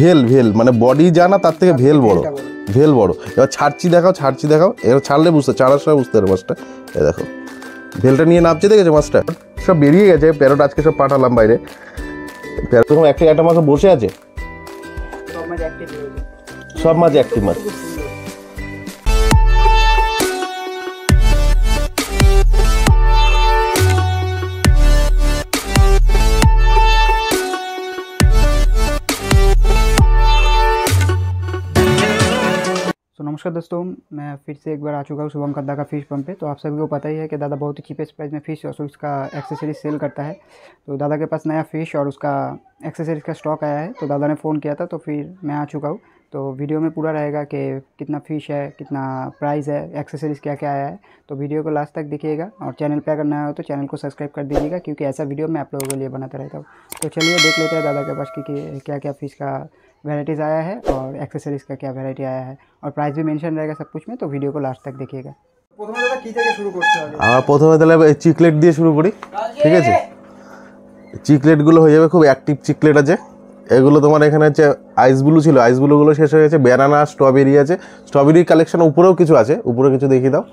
ভেল ভেল মানে বডি যা না তার থেকে ভেল বড় ভেল বড় এবার ছাড়ছি দেখাও ছাড়ছি দেখাও এবার ছাড়লে বুঝতে ছাড়ার সময় বুঝতে পারবে মাছটা এ দেখো ভেলটা নিয়ে নামছে দেখেছো মাছটা সব বেরিয়ে গেছে প্যারট আজকে সব পাঠালাম বাইরে প্যারট একটা একটা মাছ বসে আছে সব মাছ একটি মাছ नमस्कार दोस्तों मैं फिर से एक बार आ चुका हूँ शुभम कद्दा का फिश पंप पे तो आप सभी को पता ही है कि दादा बहुत ही चीपेस्ट प्राइस में फ़िश और उसका एक्सेसरीज सेल करता है तो दादा के पास नया फ़िश और उसका एक्सेसरीज का स्टॉक आया है तो दादा ने फ़ोन किया था तो फिर मैं आ चुका हूँ तो वीडियो में पूरा रहेगा कि कितना फ़िश है कितना प्राइस है एक्सेसरीज क्या क्या आया है तो वीडियो को लास्ट तक देखिएगा और चैनल पर अगर नया हो तो चैनल को सब्सक्राइब कर दीजिएगा क्योंकि ऐसा वीडियो मैं आप लोगों के लिए बनाता रहता हूँ तो चलिए देख लेते हैं दादा के पास कि क्या क्या फ़िश का वेराइटीज़ आया है और एक्सेसरीज़ का क्या वेराइटी आया है और प्राइस भी मेंशन रहेगा सब कुछ में तो वीडियो को लास्ट तक देखिएगा আমরা প্রথমে তাহলে চিকলেট দিয়ে শুরু করি ঠিক আছে চিকলেটগুলো হয়ে যাবে খুব অ্যাক্টিভ চিকলেট আছে এগুলো তোমার এখানে হচ্ছে আইস ব্লু ছিল আইস ব্লুগুলো শেষ হয়ে গেছে ব্যানানা স্ট্রবেরি আছে স্ট্রবেরির কালেকশন উপরেও কিছু আছে উপরে কিছু দেখিয়ে দাও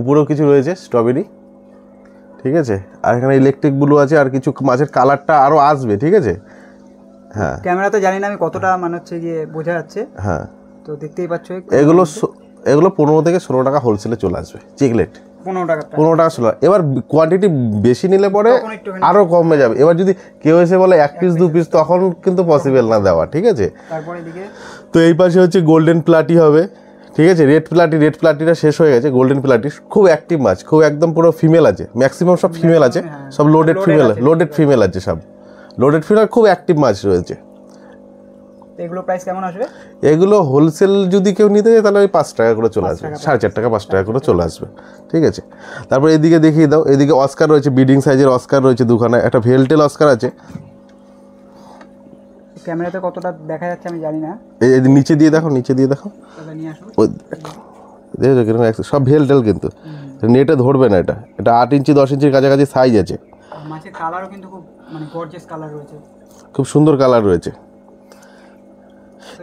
উপরেও কিছু রয়েছে স্ট্রবেরি ঠিক আছে আর এখানে ইলেকট্রিক ব্লু আছে আর কিছু মাছের কালারটা আরও আসবে ঠিক আছে হ্যাঁ ক্যামেরাতে জানি না আমি কতটা হ্যাঁ। মানে হচ্ছে গিয়ে বোঝা যাচ্ছে হ্যাঁ তো দেখতেই পাচ্ছ এগুলো এগুলো পনেরো থেকে ষোলো টাকা হোলসেলে চলে আসবে চিকলেট পনেরো টাকা পনেরো টাকা ষোলো এবার কোয়ান্টিটি বেশি নিলে পরে আরও কমে যাবে এবার যদি কেউ এসে বলে এক পিস দু পিস তখন কিন্তু পসিবল না দেওয়া ঠিক আছে তো এই পাশে হচ্ছে গোল্ডেন প্লাটি হবে ঠিক আছে রেড প্লাটি রেড প্লাটিটা শেষ হয়ে গেছে গোল্ডেন প্লাটি খুব অ্যাক্টিভ মাছ খুব একদম পুরো ফিমেল আছে ম্যাক্সিমাম সব ফিমেল হ্যাঁ। আছে সব লোডেড ফিমেল লোডেড ফিমেল আছে সব লোডেড ফিডার খুব অ্যাক্টিভ মাছ রয়েছে এগুলো প্রাইস কেমন আসবে এগুলো হোলসেল যদি কেউ নিতে যায় তাহলে ওই পাঁচ টাকা করে চলে আসবে সাড়ে চার টাকা পাঁচ টাকা করে চলে আসবে ঠিক আছে তারপর এদিকে দেখিয়ে দাও এদিকে অস্কার রয়েছে বিডিং সাইজের অস্কার রয়েছে দুখানা একটা ভেলটেল অস্কার আছে ক্যামেরাতে কতটা দেখা যাচ্ছে আমি জানি না এই নিচে দিয়ে দেখো নিচে দিয়ে দেখো ওই দেখো দেখেছো সব ভেলটেল কিন্তু নেটে ধরবে না এটা এটা আট ইঞ্চি দশ ইঞ্চির কাছাকাছি সাইজ আছে মাছের কালারও কিন্তু খুব মানে গর্জিয়াস কালার রয়েছে খুব সুন্দর কালার রয়েছে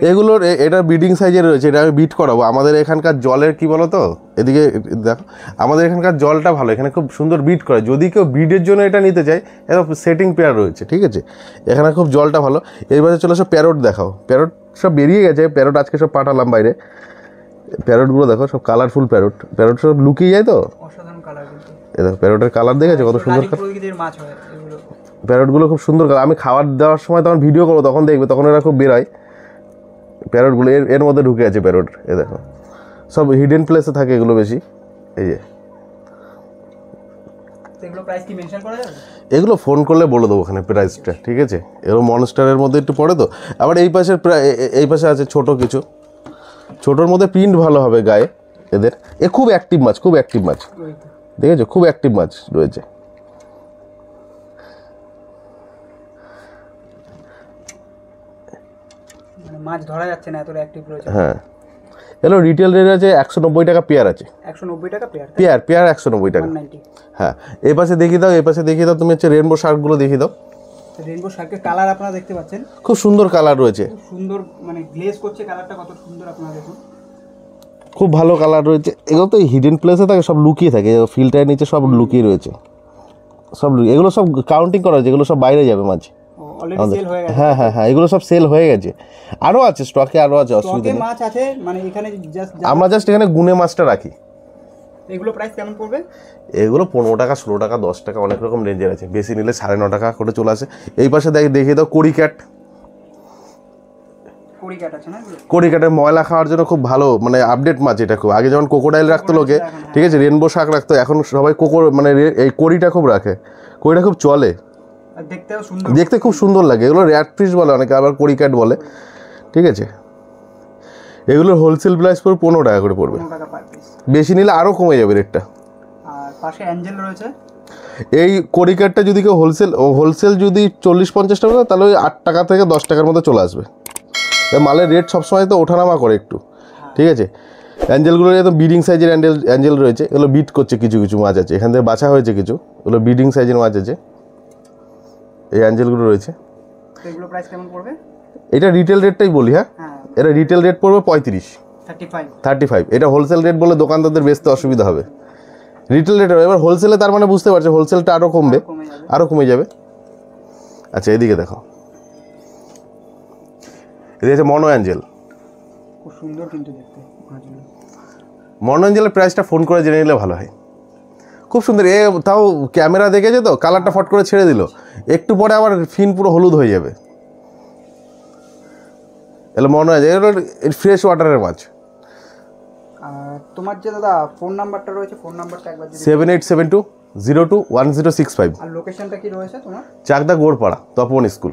এগুলোর এটা বিডিং সাইজের রয়েছে এটা আমি বিট করাবো আমাদের এখানকার জলের কি বলো তো এদিকে দেখো আমাদের এখানকার জলটা ভালো এখানে খুব সুন্দর বিট করে যদি কেউ বিডের জন্য এটা নিতে চায় এটা সেটিং পেয়ার রয়েছে ঠিক আছে এখানে খুব জলটা ভালো এইবারে চলে আসো প্যারট দেখাও প্যারট সব বেরিয়ে গেছে প্যারট আজকে সব পাঠালাম বাইরে প্যারটগুলো দেখো সব কালারফুল প্যারট প্যারট সব লুকিয়ে যায় তো অসাধারণ কালার এ দেখো প্যারটের কালার দেখেছো কত সুন্দর মাছ হয় প্যারটগুলো খুব সুন্দর আমি খাবার দেওয়ার সময় তখন ভিডিও করবো তখন দেখবে তখন এরা খুব বেরোয় প্যারটগুলো এর এর মধ্যে ঢুকে আছে প্যারট এ দেখো সব হিডেন প্লেসে থাকে এগুলো বেশি এই যে এগুলো ফোন করলে বলে দেবো ওখানে প্রাইসটা ঠিক আছে এরকম মনস্টারের মধ্যে একটু পড়ে তো আবার এই পাশের এই পাশে আছে ছোট কিছু ছোটোর মধ্যে প্রিন্ট ভালো হবে গায়ে এদের এ খুব অ্যাক্টিভ মাছ খুব অ্যাক্টিভ মাছ ঠিক আছে খুব অ্যাক্টিভ মাছ রয়েছে মাছ ধরা যাচ্ছে না এতটা অ্যাক্টিভ রয়েছে হ্যাঁ হ্যালো রিটেল রেট আছে একশো নব্বই টাকা পেয়ার আছে একশো নব্বই টাকা পেয়ার পেয়ার পেয়ার একশো নব্বই টাকা হ্যাঁ এ পাশে দেখিয়ে দাও এ পাশে দেখিয়ে দাও তুমি হচ্ছে রেনবো শার্কগুলো দেখিয়ে দাও রেনবো শার্কের কালার আপনারা দেখতে পাচ্ছেন খুব সুন্দর কালার রয়েছে সুন্দর মানে গ্লেজ করছে কালারটা কত সুন্দর আপনারা দেখুন খুব ভালো কালার রয়েছে এগুলো তো হিডেন প্লেসে থাকে সব লুকিয়ে থাকে ফিল্টারের নিচে সব লুকিয়ে রয়েছে সব এগুলো সব কাউন্টিং করা হয়েছে এগুলো সব বাইরে যাবে মাঝে হ্যাঁ হ্যাঁ হ্যাঁ এগুলো সব সেল হয়ে গেছে আরও আছে স্টকে আরও আছে অসুবিধা মাছ আছে মানে এখানে আমরা জাস্ট এখানে গুনে মাছটা রাখি এগুলো প্রাইস কেমন পড়বে এগুলো পনেরো টাকা ষোলো টাকা দশ টাকা অনেক রকম রেঞ্জের আছে বেশি নিলে সাড়ে ন টাকা করে চলে আসে এই পাশে দেখ দেখে দাও কড়ি ক্যাট কড়ি কাটের ময়লা খাওয়ার জন্য খুব ভালো মানে আপডেট মাছ এটা খুব আগে যেমন কোকোডাইল রাখতো লোকে হ্যাঁ। ঠিক আছে রেনবো শাক রাখতো এখন সবাই কোকো মানে এই কড়িটা খুব রাখে কড়িটা খুব চলে দেখতেও সুন্দর দেখতে খুব সুন্দর লাগে এগুলো র্যাট ফিশ বলে অনেকে আবার কড়িকাট বলে ঠিক আছে এগুলোর হোলসেল প্রাইস পড়বে পনেরো টাকা করে পড়বে বেশি নিলে আরও কমে যাবে রেটটা পাশে অ্যাঞ্জেল রয়েছে এই কড়িকাটটা যদি কেউ হোলসেল হোলসেল যদি চল্লিশ পঞ্চাশ টাকা তাহলে ওই আট টাকা থেকে দশ টাকার মধ্যে চলে আসবে মালের রেট সবসময় তো ওঠানামা করে একটু হ্যাঁ। ঠিক আছে অ্যাঞ্জেলগুলো তো বিডিং সাইজের অ্যাঞ্জেল অ্যাঞ্জেল রয়েছে এগুলো বিট করছে কিছু কিছু মাছ আছে এখান থেকে বাছা হয়েছে কিছু এগুলো বিডিং সাইজের মাছ আছে এই অ্যাঞ্জেলগুলো রয়েছে এগুলো প্রাইস কেমন পড়বে এটা রিটেল রেটটাই বলি হ্যাঁ, হ্যাঁ। এটা রিটেল রেট পড়বে পঁয়ত্রিশ থার্টি ফাইভ এটা হোলসেল রেট বলে দোকানদারদের বেচতে অসুবিধা হবে রিটেল রেট এবার হোলসেলে তার মানে বুঝতে পারছে হোলসেলটা আরও কমবে আরও কমে যাবে আচ্ছা এদিকে দেখো এদিকে আছে মনো অ্যাঞ্জেল মনো অ্যাঞ্জেলের প্রাইসটা ফোন করে জেনে নিলে ভালো হয় খুব সুন্দর এ তাও ক্যামেরা দেখেছে তো কালারটা ফট করে ছেড়ে দিল একটু পরে আবার ফিন পুরো হলুদ হয়ে যাবে এলে মনে হয় যে ফ্রেশ ওয়াটারের মাছ তোমার যে দাদা ফোন নাম্বারটা রয়েছে ফোন নাম্বারটা একবার seven eight seven two zero two one zero six five Gorpara Tapan school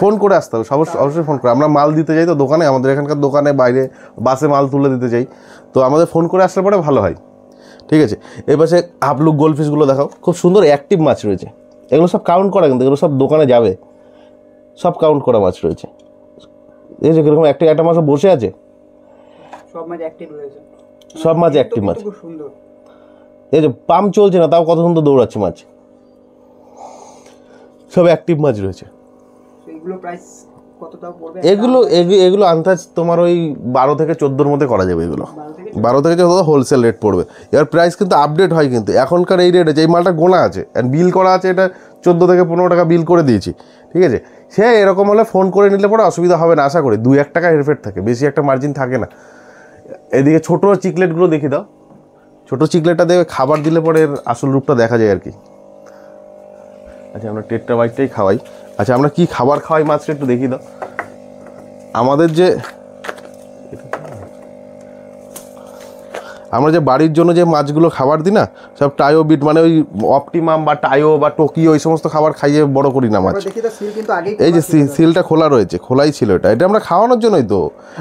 phone করে আসতে হবে অবশ্যই ফোন করে আমরা মাল দিতে যাই তো দোকানে আমাদের এখানকার দোকানে বাইরে বাসে মাল তুলে দিতে চাই তো আমাদের ফোন করে আসলে পরে ভালো হয় ঠিক আছে এর পাশে আপলুক গোলফিশগুলো দেখাও খুব সুন্দর অ্যাক্টিভ মাছ রয়েছে এগুলো সব কাউন্ট করা কিন্তু এগুলো সব দোকানে যাবে সব কাউন্ট করা মাছ রয়েছে এই যে কীরকম একটা একটা মাছও বসে আছে সব মাছ অ্যাক্টিভ রয়েছে সব মাছ অ্যাক্টিভ মাছ এই যে পাম্প চলছে না তাও কত সুন্দর দৌড়াচ্ছে মাছ সব অ্যাক্টিভ মাছ রয়েছে এগুলো প্রাইস এগুলো এগুলো আন্দাজ তোমার ওই বারো থেকে চোদ্দোর মধ্যে করা যাবে এগুলো বারো থেকে চোদ্দো হোলসেল রেট পড়বে এবার প্রাইস কিন্তু আপডেট হয় কিন্তু এখনকার এই রেটে যে এই মালটা গোনা আছে অ্যান্ড বিল করা আছে এটা চোদ্দো থেকে পনেরো টাকা বিল করে দিয়েছি ঠিক আছে সে এরকম হলে ফোন করে নিলে পরে অসুবিধা হবে না আশা করি দু এক টাকা হেরফের থাকে বেশি একটা মার্জিন থাকে না এদিকে ছোটো চিকলেটগুলো দেখে দাও ছোটো চিকলেটটা দেবে খাবার দিলে পরে এর আসল রূপটা দেখা যায় আর কি আচ্ছা আমরা টেটটা বাইকটাই খাওয়াই আচ্ছা আমরা কি খাবার খাওয়াই মাছকে একটু দেখি দাও আমাদের যে আমরা যে বাড়ির জন্য যে মাছগুলো খাবার দিই না সব টায়ো বিট মানে ওই অপটিমাম বা টায়ো বা টোকিও এই সমস্ত খাবার খাইয়ে বড় করি না মাছ এই যে সিলটা খোলা রয়েছে খোলাই ছিল এটা এটা আমরা খাওয়ানোর জন্যই তো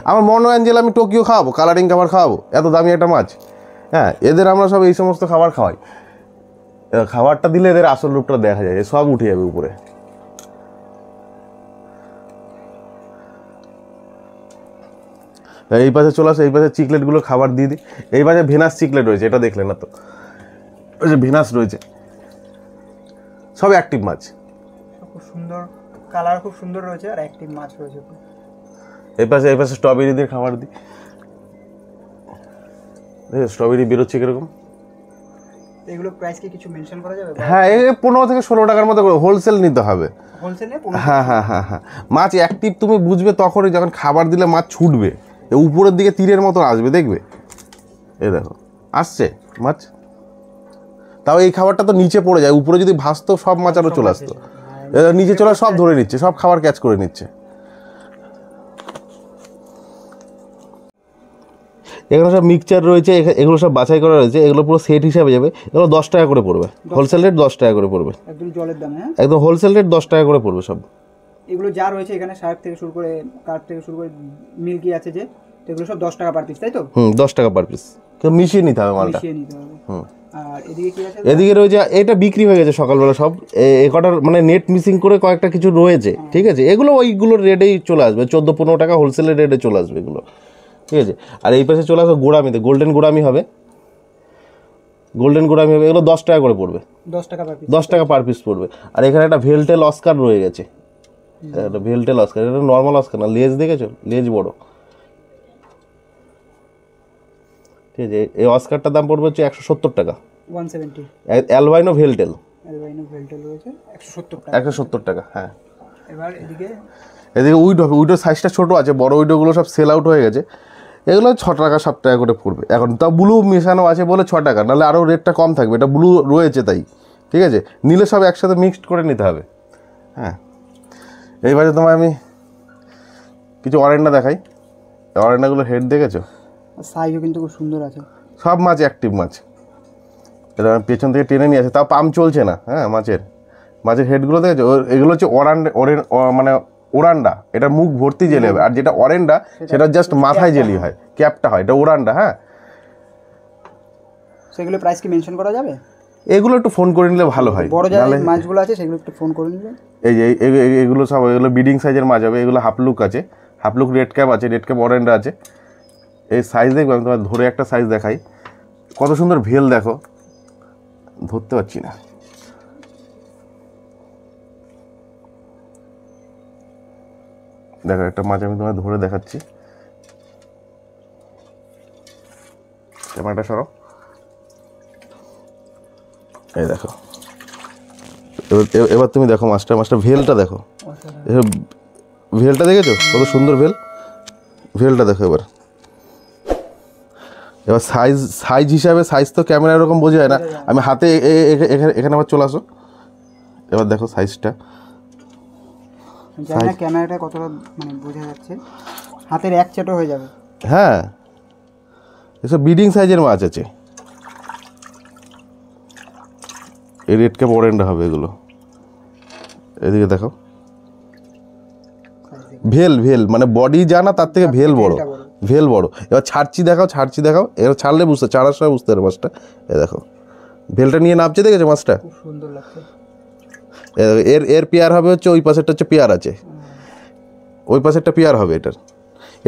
আমার মনে হয় আমি টোকিও খাওয়াবো কালারিং খাবার খাওয়াবো এত দামি একটা মাছ হ্যাঁ এদের আমরা সব এই সমস্ত খাবার খাওয়াই খাবারটা দিলে এদের আসল রূপটা দেখা যায় সব উঠে যাবে উপরে এই পাশে চলে আসো এই পাশে চিকলেটগুলো খাবার দিয়ে দিই এই পাশে ভেনাস চিকলেট রয়েছে এটা দেখলে না তো ওই যে ভেনাস রয়েছে সব অ্যাক্টিভ মাছ খুব সুন্দর কালার খুব সুন্দর রয়েছে আর অ্যাক্টিভ মাছ রয়েছে এই পাশে এই পাশে স্ট্রবেরি দিয়ে খাবার দিই স্ট্রবেরি বেরোচ্ছে কীরকম এগুলো প্রাইস কি কিছু মেনশন করা যাবে হ্যাঁ এই পনেরো থেকে ষোলো টাকার মধ্যে হোলসেল নিতে হবে হ্যাঁ, হ্যাঁ হ্যাঁ হ্যাঁ হ্যাঁ মাছ অ্যাক্টিভ তুমি বুঝবে তখনই যখন খাবার দিলে মাছ ছুটবে উপরের দিকে তীরের মতো আসবে দেখবে এ দেখো আসছে মাছ তাও এই খাবারটা তো নিচে পড়ে যায় উপরে যদি ভাসতো সব মাছ আরও চলে আসতো নিচে চলে সব ধরে নিচ্ছে সব খাবার ক্যাচ করে নিচ্ছে এগুলো সব মিক্সচার রয়েছে এগুলো সব বাছাই করা রয়েছে এগুলো পুরো সেট হিসাবে যাবে এগুলো দশ টাকা করে পড়বে হোলসেল রেট দশ টাকা করে পড়বে একদম হোলসেল হ্যাঁ? রেট দশ টাকা করে পড়বে সব এগুলো যা রয়েছে এখানে সাহেব থেকে শুরু করে কার্ড থেকে শুরু করে মিল্কি আছে যে এগুলো সব 10 টাকা পার পিস তাই তো হুম 10 টাকা পার পিস তো মিশিয়ে নিতে হবে মালটা এদিকে রয়েছে এটা বিক্রি হয়ে গেছে সকালবেলা সব এ কটার মানে নেট মিসিং করে কয়েকটা কিছু রয়েছে হ্যাঁ। ঠিক আছে এগুলো ওইগুলোর রেটেই চলে আসবে চোদ্দো পনেরো টাকা হোলসেলের রেটে চলে আসবে এগুলো ঠিক আছে আর এই পাশে চলে আসবে গোড়ামিতে গোল্ডেন গোড়ামি হবে গোল্ডেন গোড়ামি হবে এগুলো দশ টাকা করে পড়বে দশ টাকা দশ টাকা পার পিস পড়বে আর এখানে একটা ভেলটেল অস্কার রয়ে গেছে একটা ভেলটেল অস্কার এটা নর্মাল অস্কার না লেজ দেখেছো লেজ বড় ঠিক আছে এই অস্কারটার দাম পড়বে হচ্ছে একশো সত্তর টাকা ওয়ান সেভেন্টি একশো সত্তর টাকা হ্যাঁ এবার এদিকে এদিকে উইডো হবে উইডোর সাইজটা ছোটো আছে বড়ো উইডোগুলো সব সেল আউট হয়ে গেছে এগুলো ছ টাকা সাত টাকা করে পড়বে এখন তা ব্লু মেশানো আছে বলে ছ টাকা নাহলে আরও রেটটা কম থাকবে এটা ব্লু রয়েছে তাই ঠিক আছে নিলে সব একসাথে মিক্সড করে নিতে হবে হ্যাঁ এইবারে তোমায় আমি কিছু অরেন্ডা দেখাই অরেন্ডাগুলো হেড দেখেছো সাইজও কিন্তু খুব সুন্দর আছে সব মাছ অ্যাক্টিভ মাছ এটা পেছন থেকে টেনে নিয়ে আসে তাও পাম চলছে না হ্যাঁ মাছের মাছের হেডগুলো দেখেছো এগুলো হচ্ছে ওরান্ডা ওরেন মানে ওরান্ডা এটা মুখ ভর্তি জেলে হবে আর যেটা অরেন্ডা সেটা জাস্ট মাথায় জেলি হয় ক্যাপটা হয় এটা ওরান্ডা হ্যাঁ সেগুলো প্রাইস কি মেনশন করা যাবে এগুলো একটু ফোন করে নিলে ভালো হয় বড় যারা মাছগুলো আছে সেগুলো একটু ফোন করে নিলে এই যে এগুলো সব এগুলো বিডিং সাইজের মাছ হবে এগুলো হাফলুক আছে হাফলুক রেড ক্যাপ আছে রেড ক্যাপ অরেন্ডা আছে এই সাইজ দেখবো আমি তোমার ধরে একটা সাইজ দেখাই কত সুন্দর ভেল দেখো ধরতে পারছি না দেখো একটা মাছ আমি তোমায় ধরে দেখাচ্ছি একটা সরো এই দেখো এবার তুমি দেখো মাছটা মাছটা ভেলটা দেখো ভেলটা দেখেছো কত সুন্দর ভেল ভেলটা দেখো এবার এবার সাইজ সাইজ হিসাবে সাইজ তো ক্যামেরা এরকম বোঝায় না আমি হাতে এখানে আবার চলে আসো এবার দেখো সাইজটা জানি ক্যামেরাটা কতটা মানে বোঝা যাচ্ছে হাতের এক চাটো হয়ে যাবে হ্যাঁ এসব বিডিং সাইজের মাছ আছে এই রেড ক্যাপ অরেন্ড হবে এগুলো এদিকে দেখো ভেল ভেল মানে বডি যা না তার থেকে ভেল বড় ভেল বড় এবার ছাড়ছি দেখাও ছাড়ছি দেখাও এবার ছাড়লে বুঝতে ছাড়ার সময় বুঝতে পারে মাছটা এ দেখো ভেলটা নিয়ে নামছে দেখেছো মাছটা এর এর পেয়ার হবে হচ্ছে ওই পাশেরটা হচ্ছে পেয়ার আছে ওই পাশেরটা পেয়ার হবে এটার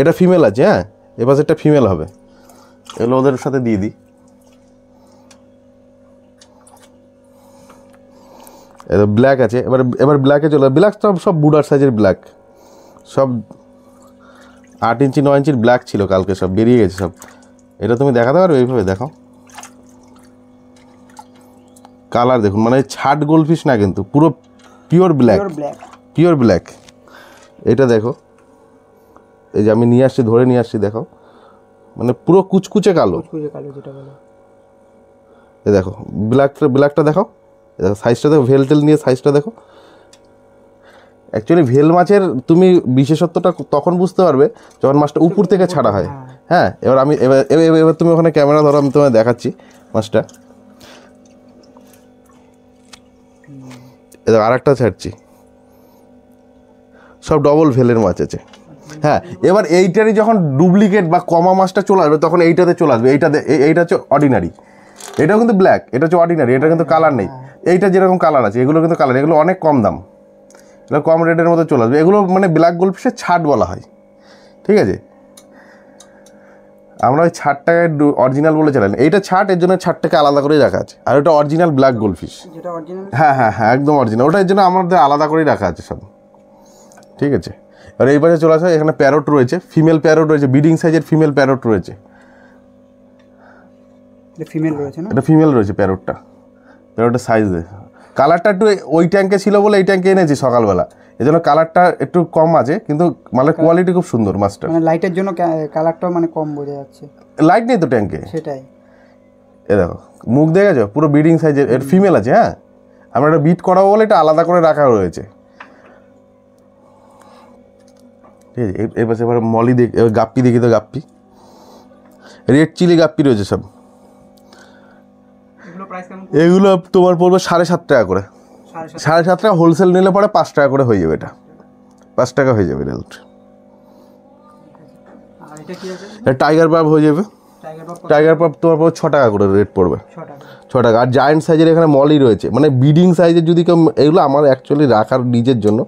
এটা ফিমেল আছে হ্যাঁ এ পাশেরটা ফিমেল হবে এগুলো ওদের সাথে দিয়ে দিই এবার ব্ল্যাক আছে এবার এবার ব্ল্যাকে চলে ব্ল্যাক সব সব বুডার সাইজের ব্ল্যাক সব আট ইঞ্চি নয় ইঞ্চির ব্ল্যাক ছিল কালকে সব বেরিয়ে গেছে সব এটা তুমি দেখাতে পারবে এইভাবে দেখো কালার দেখুন মানে ছাট গোলফিশ না কিন্তু পুরো পিওর ব্ল্যাক পিওর ব্ল্যাক এটা দেখো এই যে আমি নিয়ে আসছি ধরে নিয়ে আসছি দেখো মানে পুরো কুচকুচে কালো এ দেখো ব্ল্যাকটা ব্ল্যাকটা দেখো দেখো সাইজটা দেখো ভেল টেল নিয়ে সাইজটা দেখো অ্যাকচুয়ালি ভেল মাছের তুমি বিশেষত্বটা তখন বুঝতে পারবে যখন মাছটা উপর থেকে ছাড়া হয় হ্যাঁ, হ্যাঁ এবার আমি এবার এবার তুমি ওখানে ক্যামেরা ধরো আমি তোমায় দেখাচ্ছি মাছটা এবার আর একটা ছাড়ছি সব ডবল ভেলের মাছ আছে হ্যাঁ এবার এইটারই যখন ডুপ্লিকেট বা কমা মাছটা চলে আসবে তখন এইটাতে চলে আসবে এইটাতে এইটা হচ্ছে অর্ডিনারি এটাও কিন্তু ব্ল্যাক এটা হচ্ছে অর্ডিনারি এটা কিন্তু কালার নেই হ্যাঁ। এইটা যেরকম কালার আছে এগুলো কিন্তু কালার এগুলো অনেক কম দাম এটা কম রেটের মধ্যে চলে আসবে এগুলো মানে ব্ল্যাক গোল্ড ফিশের ছাট বলা হয় ঠিক আছে আমরা ওই ছাটটাকে অরিজিনাল বলে চালাই এইটা ছাট এর জন্য ছাটটাকে আলাদা করে রাখা আছে আর ওটা অরিজিনাল ব্ল্যাক গোল্ড ফিশ হ্যাঁ হ্যাঁ হ্যাঁ একদম অরিজিনাল ওটা এর জন্য আমাদের আলাদা করেই রাখা আছে সব ঠিক আছে আর এই পাশে চলে আসে এখানে প্যারট রয়েছে ফিমেল প্যারট রয়েছে ব্রিডিং সাইজের ফিমেল প্যারট রয়েছে এটা ফিমেল রয়েছে না এটা ফিমেল রয়েছে প্যারটটা প্যারটের সাইজ কালারটা একটু ওই ট্যাঙ্কে ছিল বলে এই ট্যাঙ্কে এনেছি সকালবেলা এই জন্য কালারটা একটু কম আছে কিন্তু মানে কোয়ালিটি খুব সুন্দর মাছটা মানে লাইটের জন্য কালারটা মানে কম বোঝা যাচ্ছে লাইট নেই তো ট্যাঙ্কে সেটাই এ দেখো মুখ দেখেছো পুরো ব্রিডিং সাইজের এর ফিমেল আছে হ্যাঁ আমরা এটা বিট করাবো বলে এটা আলাদা করে রাখা রয়েছে ঠিক আছে এর পাশে এবার মলি দেখ গাপ্পি দেখি তো গাপ্পি রেড চিলি গাপ্পি রয়েছে সব এগুলো তোমার পড়বে সাড়ে সাত টাকা করে সাড়ে সাত টাকা হোলসেল নিলে পরে পাঁচ টাকা করে হয়ে যাবে এটা পাঁচ টাকা হয়ে যাবে রেলট টাইগার পাপ হয়ে যাবে টাইগার পাপ তোমার পর ছ টাকা করে রেট পড়বে ছ টাকা আর জায়েন্ট সাইজের এখানে মলই রয়েছে মানে বিডিং সাইজের যদি কেউ এগুলো আমার অ্যাকচুয়ালি রাখার নিজের জন্য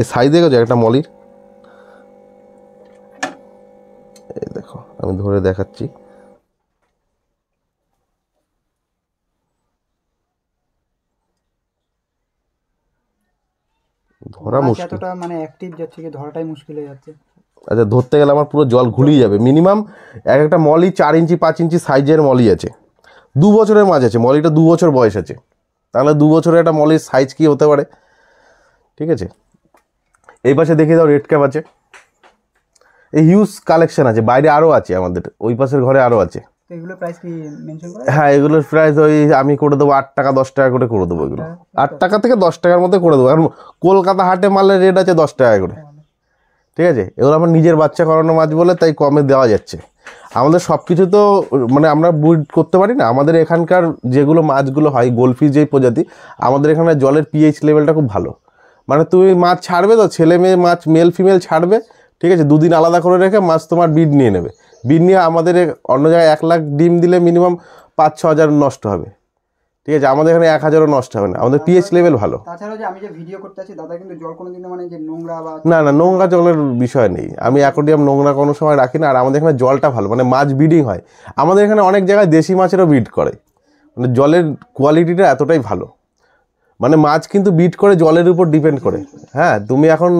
এই সাইজ দেখেছো একটা মলির এই দেখো আমি ধরে দেখাচ্ছি ধরা মুশকিল এতটা মানে অ্যাকটিভ যাচ্ছে কি ধরাটাই মুশকিল হয়ে যাচ্ছে আচ্ছা ধরতে গেলে আমার পুরো জল ঘুলিয়ে যাবে মিনিমাম এক একটা মলি চার ইঞ্চি পাঁচ ইঞ্চি সাইজের মলি আছে দু বছরের মাছ আছে মলিটা দু বছর বয়স আছে তাহলে দু বছরের একটা মলির সাইজ কি হতে পারে ঠিক আছে এই পাশে দেখে দাও রেড ক্যাপ আছে এই হিউজ কালেকশন আছে বাইরে আরও আছে আমাদের ওই পাশের ঘরে আরও আছে এগুলো প্রাইস হ্যাঁ এগুলোর প্রাইস ওই আমি করে দেবো আট টাকা দশ টাকা করে করে দেবো এগুলো আট টাকা থেকে দশ টাকার মধ্যে করে দেবো কারণ কলকাতা হাটে মালের রেট আছে দশ টাকা করে ঠিক আছে এগুলো আমার নিজের বাচ্চা করানো মাছ বলে তাই কমে দেওয়া যাচ্ছে আমাদের সব কিছু তো মানে আমরা বুট করতে পারি না আমাদের এখানকার যেগুলো মাছগুলো হয় গোলফি যেই প্রজাতি আমাদের এখানে জলের পিএইচ লেভেলটা খুব ভালো মানে তুমি মাছ ছাড়বে তো ছেলে মেয়ে মাছ মেল ফিমেল ছাড়বে ঠিক আছে দুদিন আলাদা করে রেখে মাছ তোমার বিড নিয়ে নেবে বীজ নিয়ে আমাদের অন্য জায়গায় এক লাখ ডিম দিলে মিনিমাম পাঁচ ছ হাজার নষ্ট হবে ঠিক আছে আমাদের এখানে এক হাজারও নষ্ট হবে না আমাদের পিএইচ লেভেল ভালো মানে না না নোংরা জলের বিষয় নেই আমি অ্যাকোডিয়াম নোংরা কোনো সময় রাখি না আর আমাদের এখানে জলটা ভালো মানে মাছ ব্রিডিং হয় আমাদের এখানে অনেক জায়গায় দেশি মাছেরও ব্রিড করে মানে জলের কোয়ালিটিটা এতটাই ভালো মানে মাছ কিন্তু বিট করে জলের উপর ডিপেন্ড করে হ্যাঁ তুমি এখন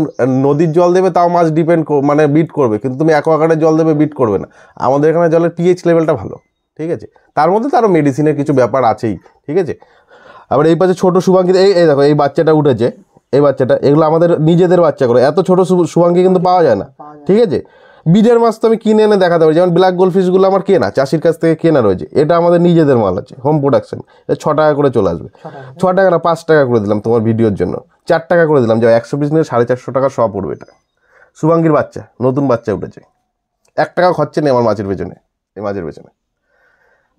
নদীর জল দেবে তাও মাছ ডিপেন্ড মানে বিট করবে কিন্তু তুমি অ্যাকোয়াগার্ডের জল দেবে বিট করবে না আমাদের এখানে জলের পিএইচ লেভেলটা ভালো ঠিক আছে তার মধ্যে তারও মেডিসিনের কিছু ব্যাপার আছেই ঠিক আছে আবার এই পাশে ছোটো শুভাঙ্কি এই এই দেখো এই বাচ্চাটা উঠেছে এই বাচ্চাটা এগুলো আমাদের নিজেদের বাচ্চা করে এত ছোটো শুভাঙ্কি কিন্তু পাওয়া যায় না ঠিক আছে বিডের মাছ তো আমি কিনে এনে দেখাতে পারি যেমন ব্ল্যাক গোল্ড ফিশগুলো আমার কেনা চাষির কাছ থেকে কেনা রয়েছে এটা আমাদের নিজেদের মাল আছে হোম প্রোডাকশন ছ টাকা করে চলে আসবে ছ টাকা না পাঁচ টাকা করে দিলাম তোমার ভিডিওর জন্য চার টাকা করে দিলাম যে একশো পিস নিয়ে সাড়ে চারশো টাকা সব পড়বে এটা শুভাঙ্গীর বাচ্চা নতুন বাচ্চা উঠেছে এক টাকা খরচা নেই আমার মাছের পেছনে এই মাছের পেছনে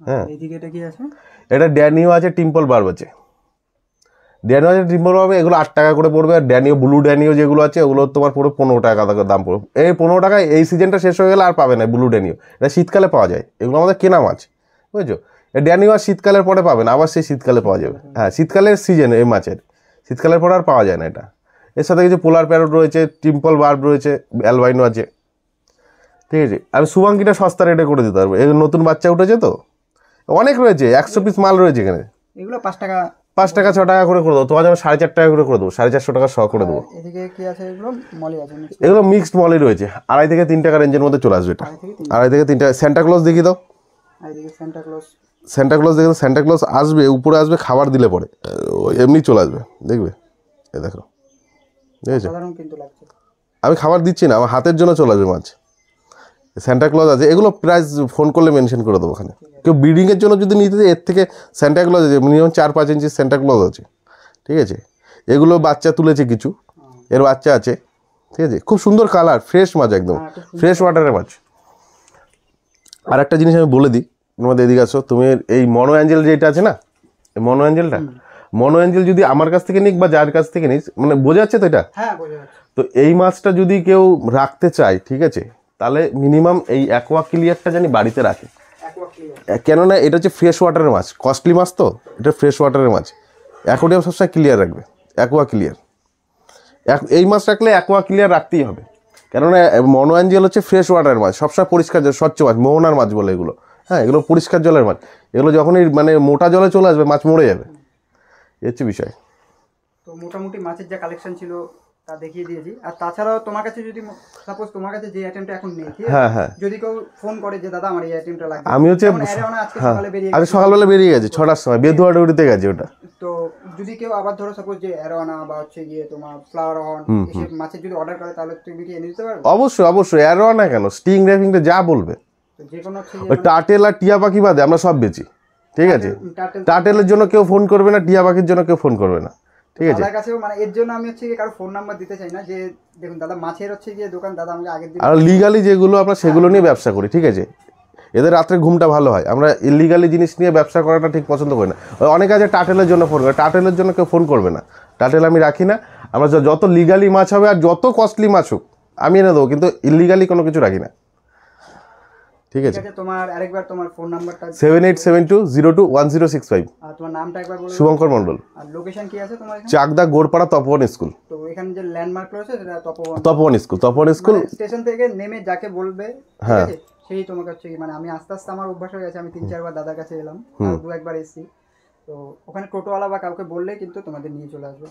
হ্যাঁ এটা ড্যানিও আছে টিম্পল বার্ব আছে ড্যানিও ডিম্বল পাবে এগুলো আট টাকা করে পড়বে আর ড্যানিও ব্লু ড্যানিও যেগুলো আছে ওগুলো তোমার পুরো পনেরো টাকা দাম পড়বে এই পনেরো টাকায় এই সিজনটা শেষ হয়ে গেলে আর পাবে না ব্লু ড্যানিও এটা শীতকালে পাওয়া যায় এগুলো আমাদের কেনা মাছ বুঝেছো ড্যানিও আর শীতকালের পরে পাবেন আবার সেই শীতকালে পাওয়া যাবে হ্যাঁ শীতকালের সিজন এই মাছের শীতকালের পরে আর পাওয়া যায় না এটা এর সাথে কিছু পোলার প্যারট রয়েছে টিম্পল বার্ব রয়েছে অ্যালবাইনো আছে ঠিক আছে আমি শুভাঙ্কিটা সস্তা রেটে করে দিতে পারবো নতুন বাচ্চা উঠেছে তো অনেক রয়েছে একশো পিস মাল রয়েছে এখানে এগুলো পাঁচ টাকা পাঁচ টাকা ছ টাকা করে করে দেবো তোমার জন্য সাড়ে চার টাকা করে করে দেবো সাড়ে চারশো টাকা শ করে দেবো এদিকে কি আছে এগুলো মলি আছে এগুলো মিক্সড মলি রয়েছে আড়াই থেকে তিন টাকা রেঞ্জের মধ্যে চলে আসবে এটা আড়াই থেকে তিন টাকা স্যান্টা ক্লজ দেখিয়ে দাও স্যান্টা ক্লজ দেখো স্যান্টা ক্লজ আসবে উপরে আসবে খাবার দিলে পরে এমনি চলে আসবে দেখবে এ দেখো ঠিক আছে আমি খাবার দিচ্ছি না আমার হাতের জন্য চলে আসবে মাছ স্যান্টাক্লজ আছে এগুলো প্রাইস ফোন করলে মেনশন করে দেবো ওখানে কেউ বিল্ডিংয়ের জন্য যদি নিতে এর থেকে স্যান্টাক্লজ আছে মিনিমাম চার পাঁচ ইঞ্চি স্যান্টাক্লজ আছে ঠিক আছে এগুলো বাচ্চা তুলেছে কিছু এর বাচ্চা আছে ঠিক আছে খুব সুন্দর কালার ফ্রেশ মাছ একদম ফ্রেশ হ্যাঁ, ওয়াটারের মাছ আর একটা জিনিস আমি বলে দিই তোমাদের এদিকে আসো তুমি এই মনো অ্যাঞ্জেল যেটা আছে না এই মনো অ্যাঞ্জেলটা মনো অ্যাঞ্জেল যদি আমার কাছ থেকে নিক বা যার কাছ থেকে নিস মানে বোঝা যাচ্ছে তো এটা হ্যাঁ, তো এই মাছটা যদি কেউ রাখতে চায় ঠিক আছে তাহলে মিনিমাম এই অ্যাকোয়া ক্লিয়ারটা জানি বাড়িতে রাখে কেননা এটা হচ্ছে ফ্রেশ ওয়াটারের মাছ কস্টলি মাছ তো এটা ফ্রেশ ওয়াটারের মাছ অ্যাকোরিয়াম সবসময় ক্লিয়ার রাখবে অ্যাকোয়া ক্লিয়ার এই মাছ রাখলে অ্যাকোয়া ক্লিয়ার রাখতেই হবে কেননা মনোয়াঞ্জেল হচ্ছে ফ্রেশ ওয়াটারের মাছ সবসময় পরিষ্কার জল স্বচ্ছ মাছ মোহনার মাছ বলে এগুলো হ্যাঁ এগুলো পরিষ্কার জলের মাছ এগুলো যখনই মানে মোটা জলে চলে আসবে মাছ মরে যাবে এ হচ্ছে বিষয় তো মোটামুটি মাছের যা কালেকশন ছিল তা দেখিয়ে দিয়েছি আর তাছাড়াও তোমার কাছে যদি সাপোজ তোমার কাছে যে আইটেমটা এখন নেই হ্যাঁ হ্যাঁ যদি কেউ ফোন করে যে দাদা আমার এই আইটেমটা লাগবে আমি হচ্ছে আজকে হ্যাঁ, সকালবেলা বেরিয়ে গেছে ছটার সময় বেদুয়া ডুড়িতে গেছে ওটা তো যদি কেউ আবার ধরো সাপোজ যে অ্যারোনা বা হচ্ছে গিয়ে তোমার ফ্লাওয়ার অন এসব মাছের যদি অর্ডার করে তাহলে তুমি কি এনে দিতে পারবে অবশ্যই অবশ্যই অ্যারোনা কেন স্টিং রেভিংটা যা বলবে ওই টাটেল আর টিয়া পাখি বাদে আমরা সব বেচি ঠিক আছে টাটেলের জন্য কেউ ফোন করবে না টিয়া পাখির জন্য কেউ ফোন করবে না ঠিক আছে মানে এর জন্য আমি হচ্ছে ফোন নাম্বার দিতে চাই না যে দেখুন দাদা মাছের হচ্ছে দোকান দাদা আমাকে আগে আর লিগালি যেগুলো আমরা হ্যাঁ। সেগুলো নিয়ে ব্যবসা করি ঠিক আছে এদের রাত্রে ঘুমটা ভালো হয় আমরা জিনিস নিয়ে ব্যবসা করাটা ঠিক পছন্দ করি না অনেকে আছে টাটেলের জন্য ফোন করে টাটেলের জন্য কেউ ফোন করবে না টাটেল আমি রাখি না আমরা যত লিগালি মাছ হবে আর যত কস্টলি মাছ হোক আমি এনে দেবো কিন্তু ইলিগালি কোনো কিছু রাখি না ঠিক আছে তোমার আরেকবার তোমার ফোন নাম্বারটা 7872021065 আর তোমার নামটা একবার বলো শুভঙ্কর মণ্ডল আর লোকেশন কি আছে তোমার এখানে চাকদা গোড়পাড়া তপবন স্কুল তো এখানে যে ল্যান্ডমার্ক রয়েছে সেটা তপবন তপবন স্কুল তপবন মানে স্কুল স্টেশন থেকে নেমে যাকে বলবে হ্যাঁ সেই তোমার কাছে মানে আমি আস্তে আস্তে আমার অভ্যাস হয়ে গেছে আমি তিন চারবার দাদার কাছে এলাম আর দু একবার এসেছি তো ওখানে টোটোওয়ালা বা কাউকে বললে কিন্তু তোমাদের নিয়ে চলে আসবে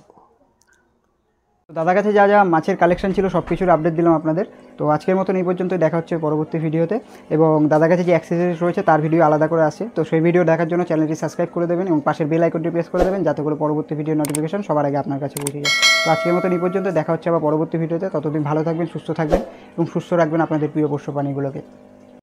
দাদার কাছে যা যা মাছের কালেকশন ছিল সব কিছুর আপডেট দিলাম আপনাদের তো আজকের মতন এই পর্যন্ত দেখা হচ্ছে পরবর্তী ভিডিওতে এবং দাদার কাছে যে অ্যাক্সেসরিজ রয়েছে তার ভিডিও আলাদা করে আসে তো সেই ভিডিও দেখার জন্য চ্যানেলটি সাবস্ক্রাইব করে দেবেন এবং পাশের বেল আইকনটি প্রেস করে দেবেন যাতে করে পরবর্তী ভিডিও নোটিফিকেশন সবার আগে আপনার কাছে পৌঁছে যায় তো আজকের মতন এই পর্যন্ত দেখা হচ্ছে আবার পরবর্তী ভিডিওতে ততদিন ভালো থাকবেন সুস্থ থাকবেন এবং সুস্থ রাখবেন আপনাদের প্রিয় পোষ্য প্রাণীগুলোকে